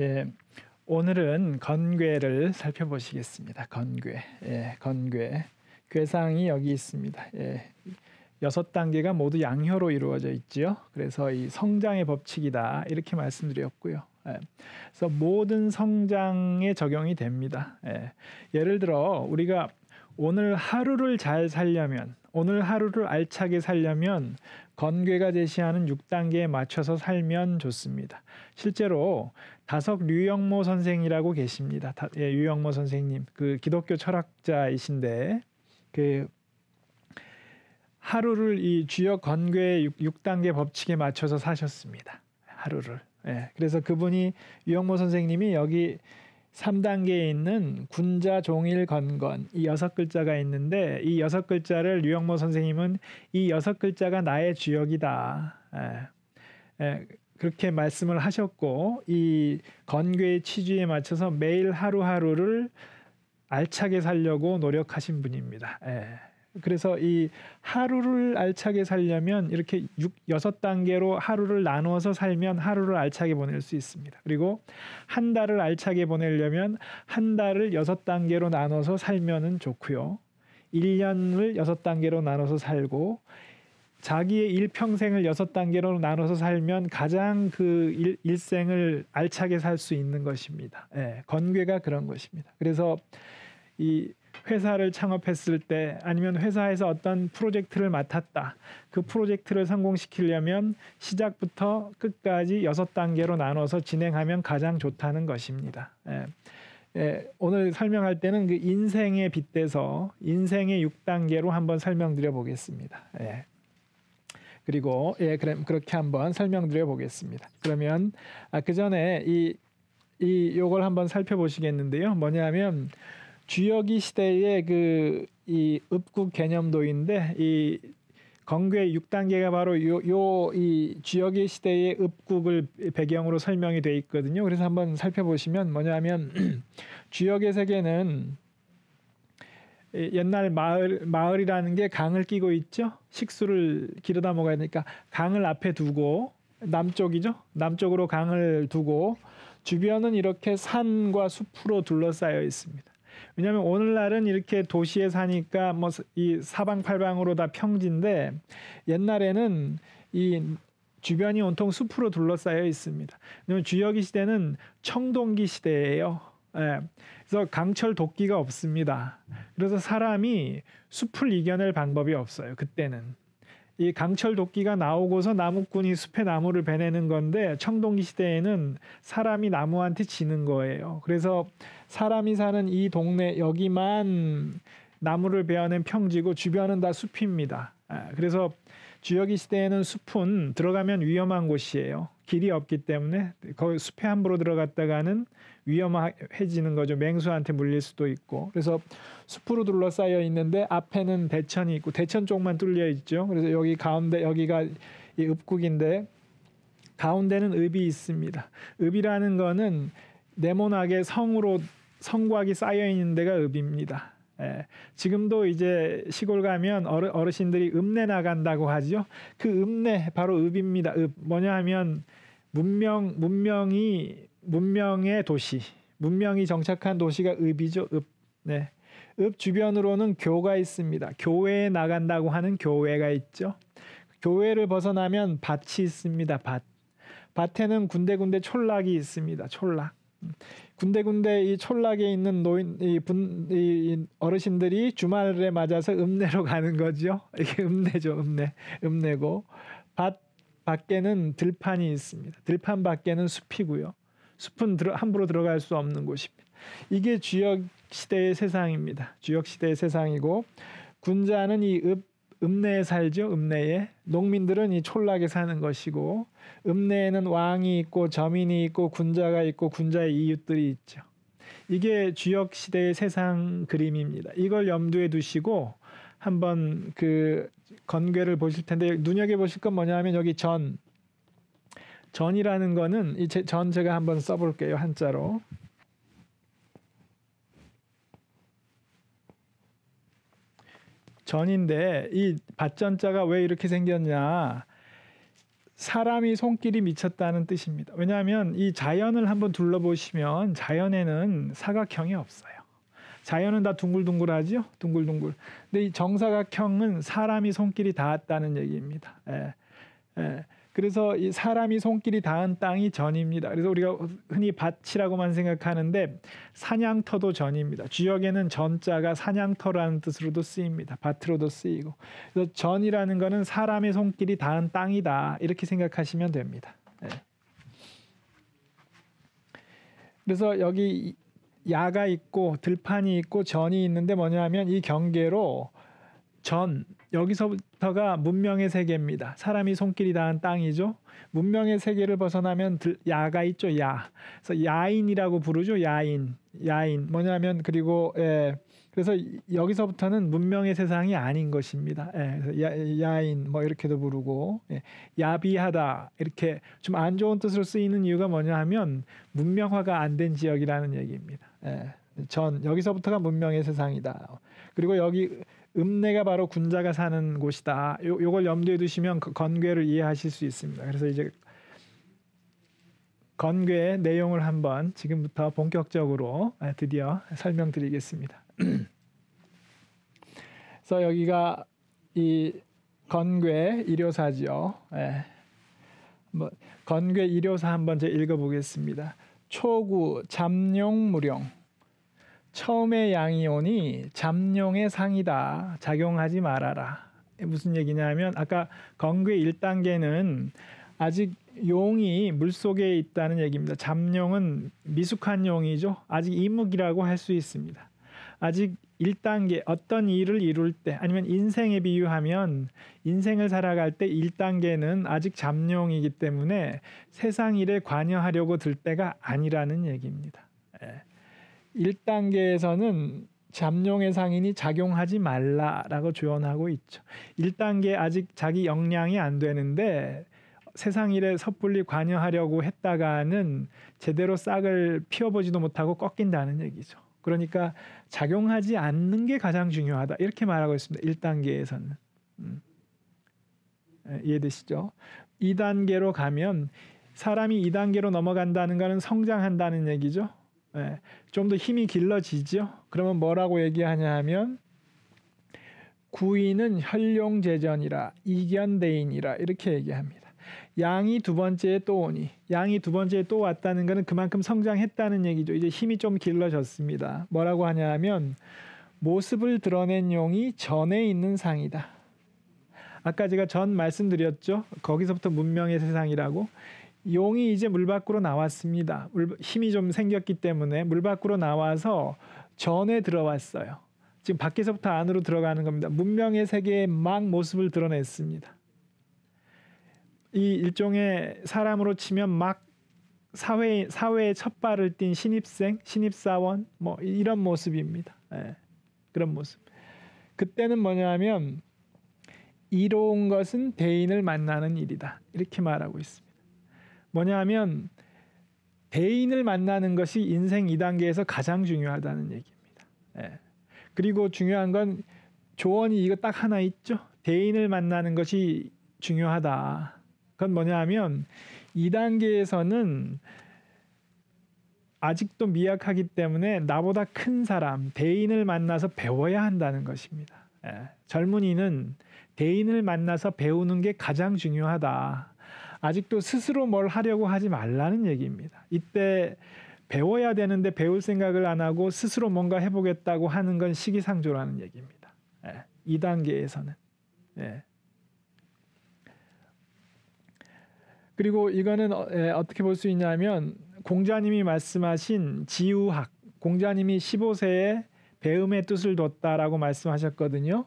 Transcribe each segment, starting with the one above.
예, 오늘은 건괴를 살펴보시겠습니다. 건괴, 예, 건괴. 괴상이 여기 있습니다. 예, 여섯 단계가 모두 양효로 이루어져 있지요. 그래서 이 성장의 법칙이다 이렇게 말씀드렸고요. 예, 그래서 모든 성장에 적용이 됩니다. 예, 예를 들어 우리가 오늘 하루를 잘 살려면 오늘 하루를 알차게 살려면 건괴가 제시하는 6단계에 맞춰서 살면 좋습니다. 실제로 다석 류영모 선생이라고 계십니다. 다, 예, 류영모 선생님, 그 기독교 철학자이신데 그 하루를 이 주역 건괴 6, 단계 법칙에 맞춰서 사셨습니다. 하루를. 예. 그래서 그분이 유영모 선생님이 여기 3단계에 있는 군자 종일 건건 이 여섯 글자가 있는데 이 여섯 글자를 류영모 선생님은 이 여섯 글자가 나의 주역이다. 에, 예. 에, 예, 그렇게 말씀을 하셨고 이 건괴의 취지에 맞춰서 매일 하루하루를 알차게 살려고 노력하신 분입니다. 에. 예. 그래서 이 하루를 알차게 살려면 이렇게 6, 6단계로 하루를 나누어서 살면 하루를 알차게 보낼 수 있습니다. 그리고 한 달을 알차게 보내려면 한 달을 6단계로 나눠서 살면은 좋고요. 1년을 6단계로 나눠서 살고 자기의 일평생을 6단계로 나눠서 살면 가장 그 일, 생을 알차게 살 수 있는 것입니다. 예, 건괴가 그런 것입니다. 그래서 이 회사를 창업했을 때 아니면 회사에서 어떤 프로젝트를 맡았다. 그 프로젝트를 성공시키려면 시작부터 끝까지 여섯 단계로 나눠서 진행하면 가장 좋다는 것입니다. 예. 예, 오늘 설명할 때는 그 인생에 빗대서 인생의 6단계로 한번 설명드려 보겠습니다. 예. 그리고 예, 그럼 그렇게 한번 설명드려 보겠습니다. 그러면 아, 그 전에 이 이 요걸 한번 살펴보시겠는데요. 뭐냐면 주역이 시대의 그이 읍국 개념도인데 이 건괴 6단계가 바로 요이 주역의 시대의 읍국을 배경으로 설명이 돼 있거든요. 그래서 한번 살펴보시면 뭐냐면 주역의 세계는 옛날 마을 마을이라는 게 강을 끼고 있죠. 식수를 기르다 먹어야 되니까 강을 앞에 두고 남쪽이죠. 남쪽으로 강을 두고 주변은 이렇게 산과 숲으로 둘러싸여 있습니다. 왜냐하면 오늘날은 이렇게 도시에 사니까 뭐 이 사방팔방으로 다 평지인데 옛날에는 이 주변이 온통 숲으로 둘러싸여 있습니다. 왜냐면주역기 시대는 청동기 시대예요. 예. 그래서 강철 도끼가 없습니다. 그래서 사람이 숲을 이겨낼 방법이 없어요. 그때는. 이 강철 도끼가 나오고서 나무꾼이 숲에 나무를 베내는 건데 청동기 시대에는 사람이 나무한테 지는 거예요. 그래서 사람이 사는 이 동네 여기만 나무를 베어낸 평지고 주변은 다 숲입니다. 아, 그래서 주역이 시대에는 숲은 들어가면 위험한 곳이에요. 길이 없기 때문에 거기 숲에 함부로 들어갔다가는 위험해지는 거죠. 맹수한테 물릴 수도 있고. 그래서 숲으로 둘러싸여 있는데 앞에는 대천이 있고 대천 쪽만 뚫려 있죠. 그래서 여기 가운데 여기가 이 읍국인데 가운데는 읍이 있습니다. 읍이라는 거는 네모나게 성으로 성곽이 쌓여 있는 데가 읍입니다. 예, 지금도 이제 시골 가면 어르, 신들이 읍내 나간다고 하죠그 읍내 바로 읍입니다. 읍 뭐냐 하면 문명 문명이 문명의 도시, 문명이 정착한 도시가 읍이죠. 읍. 네. 읍 주변으로는 교가 있습니다. 교회에 나간다고 하는 교회가 있죠. 교회를 벗어나면 밭이 있습니다. 밭. 밭에는 군데군데 촌락이 있습니다. 촌락. 군데군데 이 촌락에 있는 노인 이, 분, 이 어르신들이 주말에 맞아서 읍내로 가는 거죠. 이게 읍내죠. 읍내. 읍내고 밭 밖에는 들판이 있습니다. 들판 밖에는 숲이고요. 숲은 들어, 함부로 들어갈 수 없는 곳입니다. 이게 주역 시대의 세상입니다. 주역 시대의 세상이고 군자는 이 읍, 읍내에 살죠. 읍내에 농민들은 이 촌락에 사는 것이고 읍내에는 왕이 있고 저민이 있고 군자가 있고 군자의 이웃들이 있죠. 이게 주역 시대의 세상 그림입니다. 이걸 염두에 두시고 한번 그 건괴를 보실 텐데 눈여겨 보실 건 뭐냐면 여기 전 전이라는 거는 이전 제가 한번 써볼게요 한자로. 전인데 이 밭전자가 왜 이렇게 생겼냐? 사람이 손길이 미쳤다는 뜻입니다. 왜냐하면 이 자연을 한번 둘러보시면 자연에는 사각형이 없어요. 자연은 다둥글둥글하지 둥글둥글. 근데 이 정사각형은 사람이 손길이 닿았다는 얘기입니다. 예. 예. 그래서 이 사람이 손길이 닿은 땅이 전입니다. 그래서 우리가 흔히 밭이라고만 생각하는데 사냥터도 전입니다. 주역에는 전자가 사냥터라는 뜻으로도 쓰입니다. 밭으로도 쓰이고. 그래서 전이라는 거는 사람의 손길이 닿은 땅이다. 이렇게 생각하시면 됩니다. 네. 그래서 여기 야가 있고 들판이 있고 전이 있는데 뭐냐 하면 이 경계로 전 여기서부터가 문명의 세계입니다. 사람이 손길이 닿은 땅이죠. 문명의 세계를 벗어나면 야가 있죠. 야. 그래서 야인이라고 부르죠. 야인. 야인. 뭐냐면 그리고 예. 그래서 여기서부터는 문명의 세상이 아닌 것입니다. 예. 야, 인뭐 이렇게도 부르고 예. 야비하다 이렇게 좀 안 좋은 뜻으로 쓰이는 이유가 뭐냐 면 문명화가 안 된 지역이라는 얘기입니다. 예. 전 여기서부터가 문명의 세상이다. 그리고 여기 읍내가 바로 군자가 사는 곳이다. 요, 요걸 염두에 두시면 그 건괴를 이해하실 수 있습니다. 그래서 이제 건괴 내용을 한번 지금부터 본격적으로 아, 드디어 설명드리겠습니다. 그래서 여기가 이 건괴 일요사지요. 예. 뭐 건괴 일요사 한번 제 읽어보겠습니다. 초구 잠룡무룡 처음에 양이온이 잠룡의 상이다. 작용하지 말아라. 무슨 얘기냐면 아까 건괴 1단계는 아직 용이 물속에 있다는 얘기입니다. 잠룡은 미숙한 용이죠. 아직 이묵이라고 할 수 있습니다. 아직 1단계 어떤 일을 이룰 때 아니면 인생에 비유하면 인생을 살아갈 때 1단계는 아직 잠룡이기 때문에 세상 일에 관여하려고 들 때가 아니라는 얘기입니다. 예. 1단계에서는 잠룡의 상인이 작용하지 말라라고 조언하고 있죠. 1단계 아직 자기 역량이 안 되는데 세상 일에 섣불리 관여하려고 했다가는 제대로 싹을 피워보지도 못하고 꺾인다는 얘기죠. 그러니까 작용하지 않는 게 가장 중요하다 이렇게 말하고 있습니다. 1단계에서는 음. 예, 이해되시죠? 2단계로 가면 사람이 2단계로 넘어간다는 것은 성장한다는 얘기죠. 예, 좀더 힘이 길러지죠. 그러면 뭐라고 얘기하냐 하면 구인은 혈룡제전이라 이견대인이라 이렇게 얘기합니다. 양이 두 번째에 또 오니 양이 두 번째에 또 왔다는 것은 그만큼 성장했다는 얘기죠. 이제 힘이 좀 길러졌습니다. 뭐라고 하냐 하면 모습을 드러낸 용이 전에 있는 상이다. 아까 제가 전 말씀드렸죠. 거기서부터 문명의 세상이라고 용이 이제 물 밖으로 나왔습니다. 물, 힘이 좀 생겼기 때문에 물 밖으로 나와서 전에 들어왔어요. 지금 밖에서부터 안으로 들어가는 겁니다. 문명의 세계의 막 모습을 드러냈습니다. 이 일종의 사람으로 치면 막 사회 사회에 첫 발을 띈 신입생, 신입사원 뭐 이런 모습입니다. 예, 그런 모습. 그때는 뭐냐면 이로운 것은 대인을 만나는 일이다. 이렇게 말하고 있습니다. 뭐냐 하면 대인을 만나는 것이 인생 2단계에서 가장 중요하다는 얘기입니다. 예. 그리고 중요한 건 조언이 이거 딱 하나 있죠. 대인을 만나는 것이 중요하다. 그건 뭐냐 면 2단계에서는 아직도 미약하기 때문에 나보다 큰 사람, 대인을 만나서 배워야 한다는 것입니다. 예. 젊은이는 대인을 만나서 배우는 게 가장 중요하다. 아직도 스스로 뭘 하려고 하지 말라는 얘기입니다. 이때 배워야 되는데 배울 생각을 안 하고 스스로 뭔가 해보겠다고 하는 건 시기상조라는 얘기입니다. 예, 2단계에서는. 예. 그리고 이거는 어, 예, 떻게 볼 수 있냐면 공자님이 말씀하신 지우학 공자님이 15세에 배움의 뜻을 뒀다라고 말씀하셨거든요.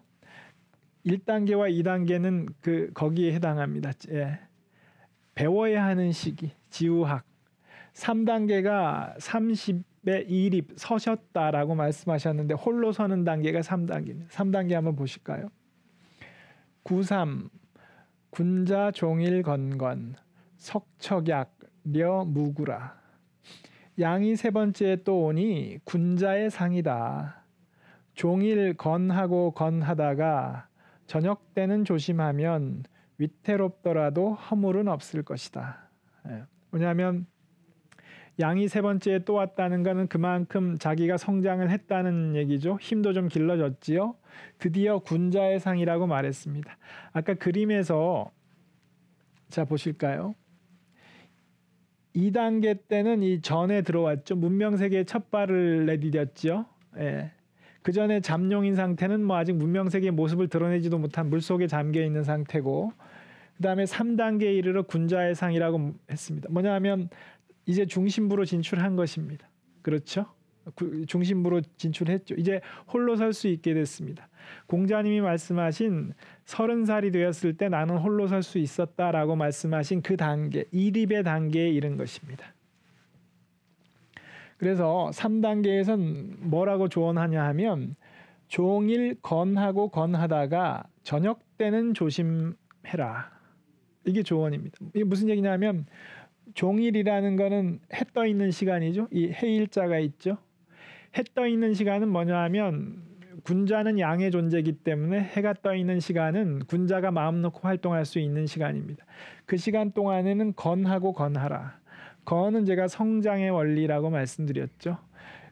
1단계와 2단계는 그 거기에 해당합니다. 예. 배워야 하는 시기 지우학 3단계가 3 0에 이립 서셨다라고 말씀하셨는데 홀로 서는 단계가 3단계입니다. 3단계 한번 보실까요? 93 군자 종일 건건 석척약 려 무구라 양이 세 번째에 또 오니 군자의 상이다. 종일 건하고 건하다가 저녁 때는 조심하면 위태롭더라도 허물은 없을 것이다. 예. 왜냐하면 양이 세 번째에 또 왔다는 것은 그만큼 자기가 성장을 했다는 얘기죠. 힘도 좀 길러졌지요. 드디어 군자의 상이라고 말했습니다. 아까 그림에서 자 보실까요? 2단계 때는 이 전에 들어왔죠. 문명 세계의 첫 발을 내디뎠지 예. 그 전에 잠룡인 상태는 뭐 아직 문명 세계의 모습을 드러내지도 못한 물속에 잠겨 있는 상태고 그다음에 3단계에 이르러 군자의 상이라고 했습니다. 뭐냐하면 이제 중심부로 진출한 것입니다. 그렇죠? 중심부로 진출했죠. 이제 홀로 설 수 있게 됐습니다. 공자님이 말씀하신 서른 살이 되었을 때 나는 홀로 설 수 있었다라고 말씀하신 그 단계, 이립의 단계에 이른 것입니다. 그래서 3단계에선 뭐라고 조언하냐 하면 종일 건하고 건하다가 저녁 때는 조심해라. 이게 조언입니다. 이게 무슨 얘기냐면 종일이라는 거는 해 떠 있는 시간이죠. 이 해일자가 있죠. 해 떠 있는 시간은 뭐냐 하면 군자는 양의 존재이기 때문에 해가 떠 있는 시간은 군자가 마음 놓고 활동할 수 있는 시간입니다. 그 시간 동안에는 건하고 건하라. 건은 제가 성장의 원리라고 말씀드렸죠.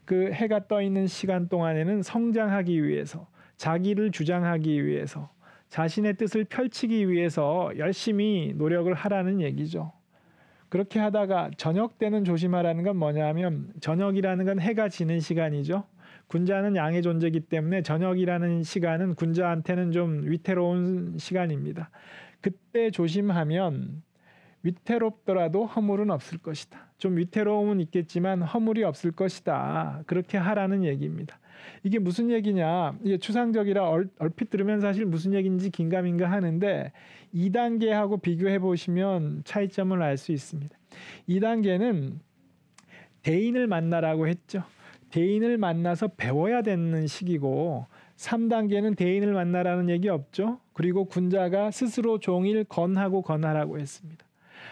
그 해가 떠 있는 시간 동안에는 성장하기 위해서 자기를 주장하기 위해서 자신의 뜻을 펼치기 위해서 열심히 노력을 하라는 얘기죠. 그렇게 하다가 저녁 때는 조심하라는 건 뭐냐면 하 저녁이라는 건 해가 지는 시간이죠. 군자는 양의 존재이기 때문에 저녁이라는 시간은 군자한테는 좀 위태로운 시간입니다. 그때 조심하면 위태롭더라도 허물은 없을 것이다. 좀 위태로움은 있겠지만 허물이 없을 것이다. 그렇게 하라는 얘기입니다. 이게 무슨 얘기냐? 이게 추상적이라 얼, 얼핏 들으면 사실 무슨 얘기인지 긴가민가 하는데 2단계하고 비교해 보시면 차이점을 알 수 있습니다. 2단계는 대인을 만나라고 했죠. 대인을 만나서 배워야 되는 시기고 3단계는 대인을 만나라는 얘기 없죠. 그리고 군자가 스스로 종일 건하고 건하라고 했습니다.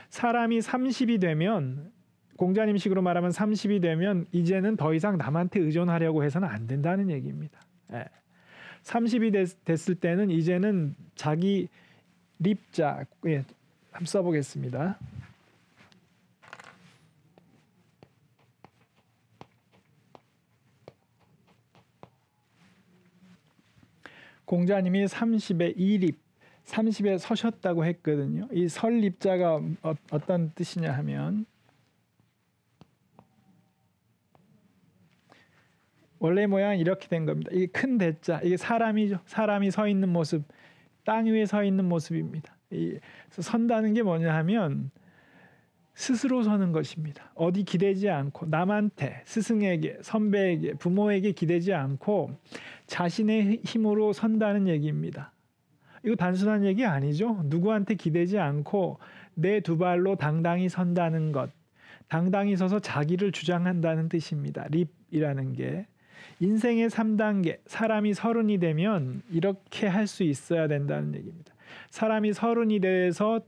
사람이 30이 되면 공자님식으로 말하면 30이 되면 이제는 더 이상 남한테 의존하려고 해서는 안 된다는 얘기입니다. 예. 30이 됐, 을 때는 이제는 자기 립자 예, 한번 써보겠습니다. 공자님이 30의 이립, 30에 서셨다고 했거든요. 이 설립자가 어, 어떤 뜻이냐 하면 원래 모양 이렇게 된 겁니다. 이게 큰 대자 이게 사람이죠. 사람이 서 있는 모습, 땅 위에 서 있는 모습입니다. 이 선다는 게 뭐냐 하면 스스로 서는 것입니다. 어디 기대지 않고 남한테, 스승에게, 선배에게, 부모에게 기대지 않고 자신의 힘으로 선다는 얘기입니다. 이거 단순한 얘기 아니죠? 누구한테 기대지 않고 내 두 발로 당당히 선다는 것. 당당히 서서 자기를 주장한다는 뜻입니다. 립이라는 게. 인생의 3단계 사람이 서른이 되면 이렇게 할 수 있어야 된다는 얘기입니다. 사람이 서른이 돼서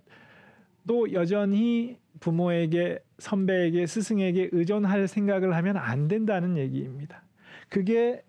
또 여전히 부모에게 선배에게 스승에게 의존할 생각을 하면 안 된다는 얘기입니다. 그게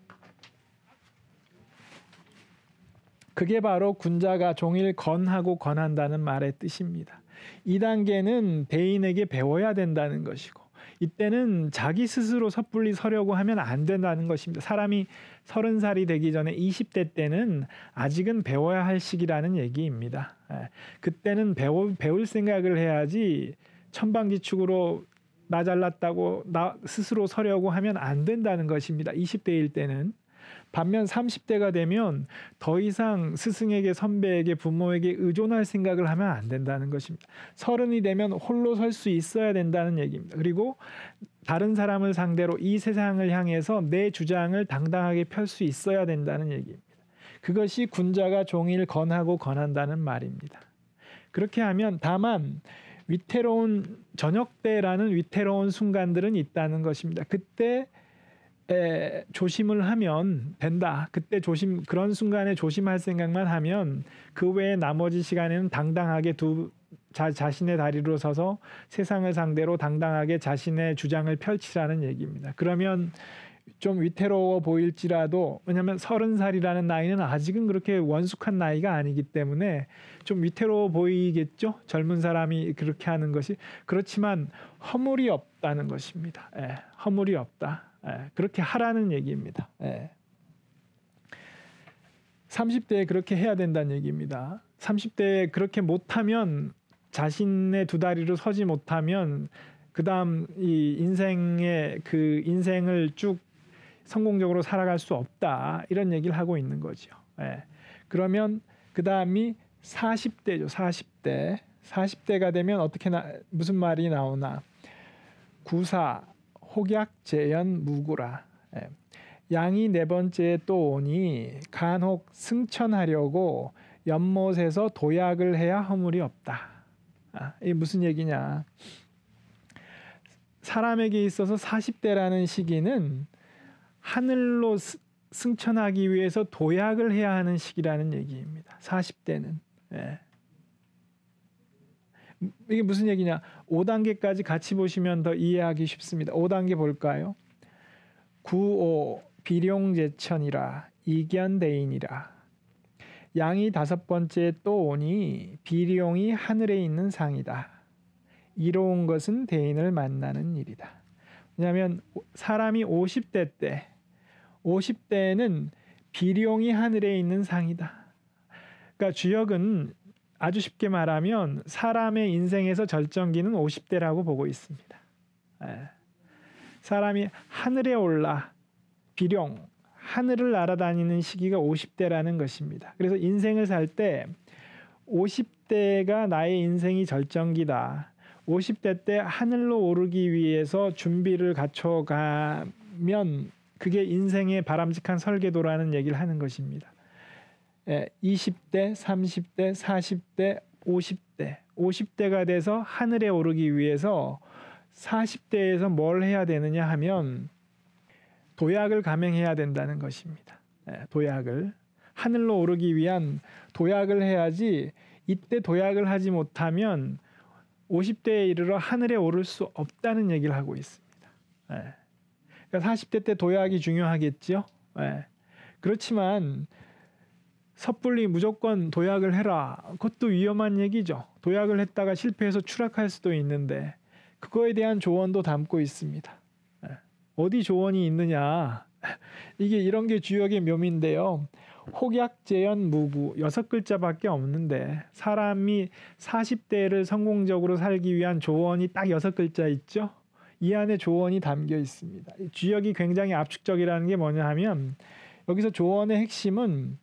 그게 바로 군자가 종일 건하고 권한다는 말의 뜻입니다. 이 단계는 대인에게 배워야 된다는 것이고 이때는 자기 스스로 섣불리 서려고 하면 안 된다는 것입니다. 사람이 서른 살이 되기 전에 20대 때는 아직은 배워야 할 시기라는 얘기입니다. 예, 그때는 배워, 배울 생각을 해야지 천방지축으로 나 잘났다고 나 스스로 서려고 하면 안 된다는 것입니다. 20대일 때는 반면 30대가 되면 더 이상 스승에게 선배에게 부모에게 의존할 생각을 하면 안 된다는 것입니다. 서른이 되면 홀로 설 수 있어야 된다는 얘기입니다. 그리고 다른 사람을 상대로 이 세상을 향해서 내 주장을 당당하게 펼 수 있어야 된다는 얘기입니다. 그것이 군자가 종일 건하고 건한다는 말입니다. 그렇게 하면 다만 위태로운 저녁 때라는 위태로운 순간들은 있다는 것입니다. 그때 에, 조심을 하면 된다. 그때 조심 그런 순간에 조심할 생각만 하면 그 외에 나머지 시간에는 당당하게 두 자, 자신의 다리로 서서 세상을 상대로 당당하게 자신의 주장을 펼치라는 얘기입니다. 그러면 좀 위태로워 보일지라도 왜냐하면 서른 살이라는 나이는 아직은 그렇게 원숙한 나이가 아니기 때문에 좀 위태로워 보이겠죠 젊은 사람이 그렇게 하는 것이 그렇지만 허물이 없다는 것입니다 예, 허물이 없다 예, 그렇게 하라는 얘기입니다. 30대에 예. 그렇게 해야 된다는 얘기입니다. 30대에 그렇게 못하면 자신의 두 다리로 서지 못하면 그다음 이 인생의 그 인생을 쭉 성공적으로 살아갈 수 없다 이런 얘기를 하고 있는 거죠. 예. 그러면 그다음이 40대죠. 40대. 40대가 되면 어떻게 나, 무슨 말이 나오나? 구사 혹약 재연 무구라. 예. 양이 네 번째에 또 오니 간혹 승천하려고 연못에서 도약을 해야 허물이 없다. 아, 이게 무슨 얘기냐? 사람에게 있어서 40대라는 시기는 하늘로 스, 승천하기 위해서 도약을 해야 하는 시기라는 얘기입니다. 40대는. 예. 이게 무슨 얘기냐? 5단계까지 같이 보시면 더 이해하기 쉽습니다. 5단계 볼까요? 구오 비룡제천이라 이견대인이라 양이 다섯 번째 또 오니 비룡이 하늘에 있는 상이다. 이로운 것은 대인을 만나는 일이다. 왜냐하면 사람이 50대 때 50대는 비룡이 하늘에 있는 상이다. 그러니까 주역은 아주 쉽게 말하면 사람의 인생에서 절정기는 50대라고 보고 있습니다. 예. 사람이 하늘에 올라 비룡 하늘을 날아다니는 시기가 50대라는 것입니다. 그래서 인생을 살 때 50대가 나의 인생이 절정기다. 50대 때 하늘로 오르기 위해서 준비를 갖춰가면 그게 인생의 바람직한 설계도라는 얘기를 하는 것입니다. 20대, 30대, 40대, 50대, 50대가 돼서 하늘에 오르기 위해서 40대에서 뭘 해야 되느냐 하면 도약을 감행해야 된다는 것입니다. 예, 도약을 하늘로 오르기 위한 도약을 해야지 이때 도약을 하지 못하면 50대에 이르러 하늘에 오를 수 없다는 얘기를 하고 있습니다. 예. 그러니까 40대 때 도약이 중요하겠죠 예. 그렇지만 섣불리 무조건 도약을 해라. 그것도 위험한 얘기죠. 도약을 했다가 실패해서 추락할 수도 있는데 그거에 대한 조언도 담고 있습니다. 예. 어디 조언이 있느냐? 이게 이런 게 주역의 묘미인데요. 혹약재연 무부 여섯 글자밖에 없는데 사람이 40대를 성공적으로 살기 위한 조언이 딱 여섯 글자 있죠. 이 안에 조언이 담겨 있습니다. 주역이 굉장히 압축적이라는 게 뭐냐 하면 여기서 조언의 핵심은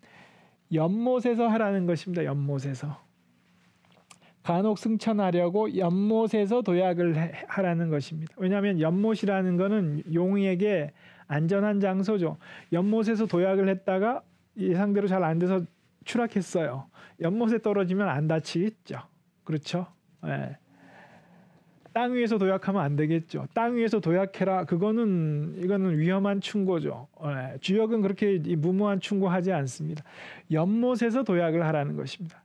연못에서 하라는 것입니다. 연못에서. 간혹 승천하려고 연못에서 도약을 하라는 것입니다. 왜냐하면 연못이라는 것은 용에게 안전한 장소죠. 연못에서 도약을 했다가 예상대로 잘 안 돼서 추락했어요. 연못에 떨어지면 안 다치겠죠. 그렇죠? 네. 땅 위에서 도약하면 안 되겠죠. 땅 위에서 도약해라. 그거는 이거는 위험한 충고죠. 예, 주역은 그렇게 무모한 충고하지 않습니다. 연못에서 도약을 하라는 것입니다.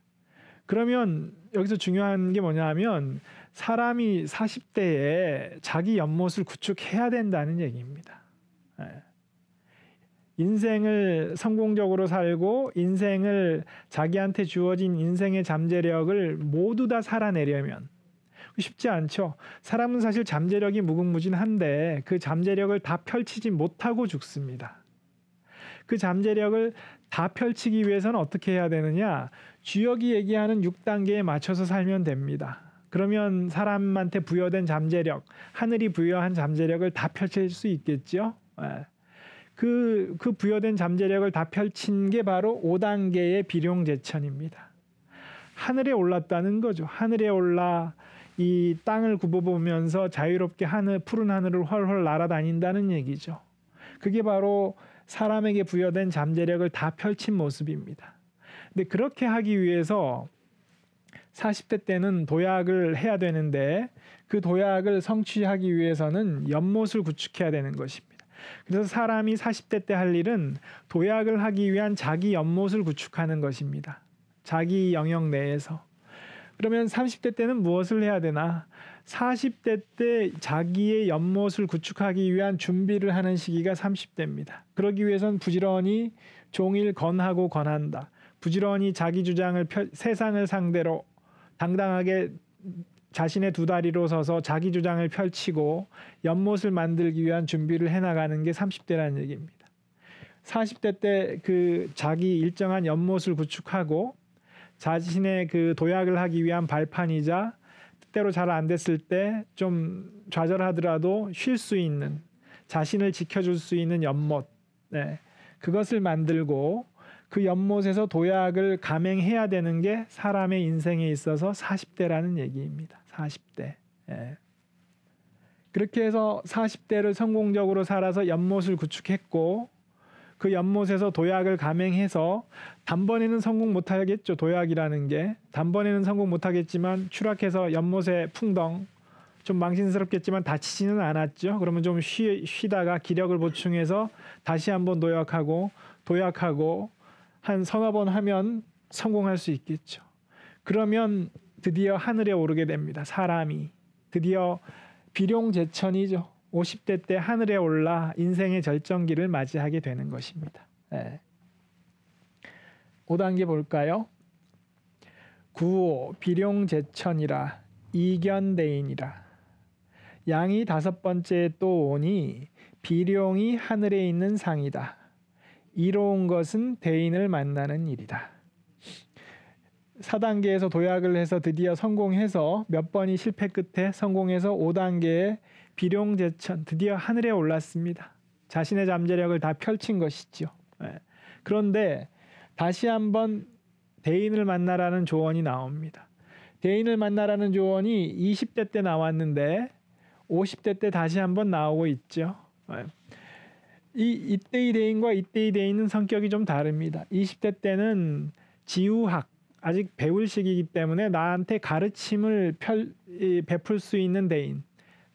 그러면 여기서 중요한 게 뭐냐하면 사람이 40대에 자기 연못을 구축해야 된다는 얘기입니다. 예. 인생을 성공적으로 살고 인생을 자기한테 주어진 인생의 잠재력을 모두 다 살아내려면 쉽지 않죠. 사람은 사실 잠재력이 무궁무진한데 그 잠재력을 다 펼치지 못하고 죽습니다. 그 잠재력을 다 펼치기 위해서는 어떻게 해야 되느냐? 주역이 얘기하는 6단계에 맞춰서 살면 됩니다. 그러면 사람한테 부여된 잠재력, 하늘이 부여한 잠재력을 다 펼칠 수 있겠죠? 예. 그, 그 부여된 잠재력을 다 펼친 게 바로 5단계의 비룡제천입니다. 하늘에 올랐다는 거죠. 하늘에 올라 이 땅을 굽어보면서 자유롭게 하늘 푸른 하늘을 훨훨 날아다닌다는 얘기죠. 그게 바로 사람에게 부여된 잠재력을 다 펼친 모습입니다. 근데 그렇게 하기 위해서 40대 때는 도약을 해야 되는데 그 도약을 성취하기 위해서는 연못을 구축해야 되는 것입니다. 그래서 사람이 40대 때 할 일은 도약을 하기 위한 자기 연못을 구축하는 것입니다. 자기 영역 내에서. 그러면 30대 때는 무엇을 해야 되나? 40대 때 자기의 연못을 구축하기 위한 준비를 하는 시기가 30대입니다. 그러기 위해선 부지런히 종일 권하고권한다 부지런히 자기 주장을 펴, 세상을 상대로 당당하게 자신의 두 다리로 서서 자기 주장을 펼치고 연못을 만들기 위한 준비를 해나가는 게 30대라는 얘기입니다. 40대 때 그 자기 일정한 연못을 구축하고 자신의 그 도약을 하기 위한 발판이자 때로 잘 안 됐을 때 좀 좌절하더라도 쉴 수 있는 자신을 지켜줄 수 있는 연못 네. 그것을 만들고 그 연못에서 도약을 감행해야 되는 게 사람의 인생에 있어서 40대라는 얘기입니다. 40대. 예. 그렇게 해서 40대를 성공적으로 살아서 연못을 구축했고 그 연못에서 도약을 감행해서 단번에는 성공 못하겠죠. 도약이라는 게 단번에는 성공 못하겠지만 추락해서 연못에 풍덩 좀 망신스럽겠지만 다치지는 않았죠. 그러면 좀 쉬, 쉬다가 기력을 보충해서 다시 한번 도약하고 도약하고 한 서너 번 하면 성공할 수 있겠죠. 그러면 드디어 하늘에 오르게 됩니다. 사람이 드디어 비룡 제천이죠. 50대 때 하늘에 올라 인생의 절정기를 맞이하게 되는 것입니다. 네. 5단계 그 볼까요? 구호 비룡제천이라 이견대인이라 양이 다섯 번째 또 오니 비룡이 하늘에 있는 상이다. 이로운 것은 대인을 만나는 일이다. 4단계에서 도약을 해서 드디어 성공해서 몇 번이 실패 끝에 성공해서 5단계에 비룡제천 드디어 하늘에 올랐습니다. 자신의 잠재력을 다 펼친 것이지요. 예. 그런데 다시 한번 대인을 만나라는 조언이 나옵니다. 대인을 만나라는 조언이 20대 때 나왔는데 50대 때 다시 한번 나오고 있죠. 예. 이 이때의 대인과 이때의 대인은 성격이 좀 다릅니다. 20대 때는 지우학 아직 배울 시기이기 때문에 나한테 가르침을 펼, 베풀 수 있는 대인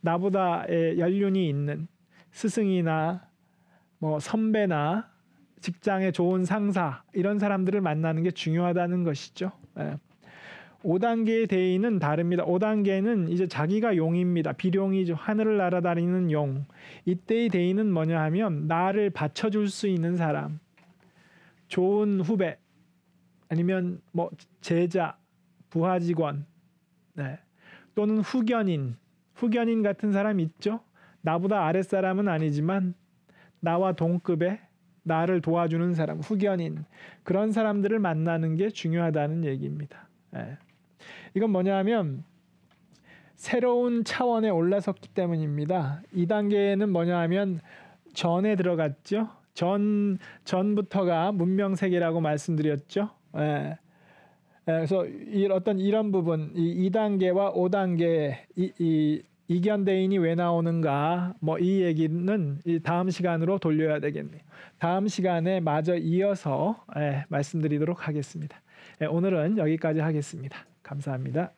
나보다 연륜이 있는 스승이나 뭐 선배나 직장의 좋은 상사 이런 사람들을 만나는 게 중요하다는 것이죠. 예. 5단계의 대의는 다릅니다. 5단계는 이제 자기가 용입니다. 비룡이죠. 하늘을 날아다니는 용. 이때의 대의는 뭐냐 하면 나를 받쳐줄 수 있는 사람. 좋은 후배. 아니면 뭐 제자, 부하 직원. 네. 또는 후견인. 후견인 같은 사람 있죠? 나보다 아랫사람은 아니지만 나와 동급의 나를 도와주는 사람, 흑연인 그런 사람들을 만나는 게 중요하다는 얘기입니다. 예. 이건 뭐냐하면 새로운 차원에 올라섰기 때문입니다. 이 단계에는 뭐냐하면 전에 들어갔죠. 전 전부터가 문명 세계라고 말씀드렸죠. 예. 예 그래서 이 어떤 이런 부분 이 2단계와 5단계 이, 이 이견대인이 왜 나오는가 뭐 이 얘기는 이 다음 시간으로 돌려야 되겠네요. 다음 시간에 마저 이어서 예, 말씀드리도록 하겠습니다. 예, 오늘은 여기까지 하겠습니다. 감사합니다.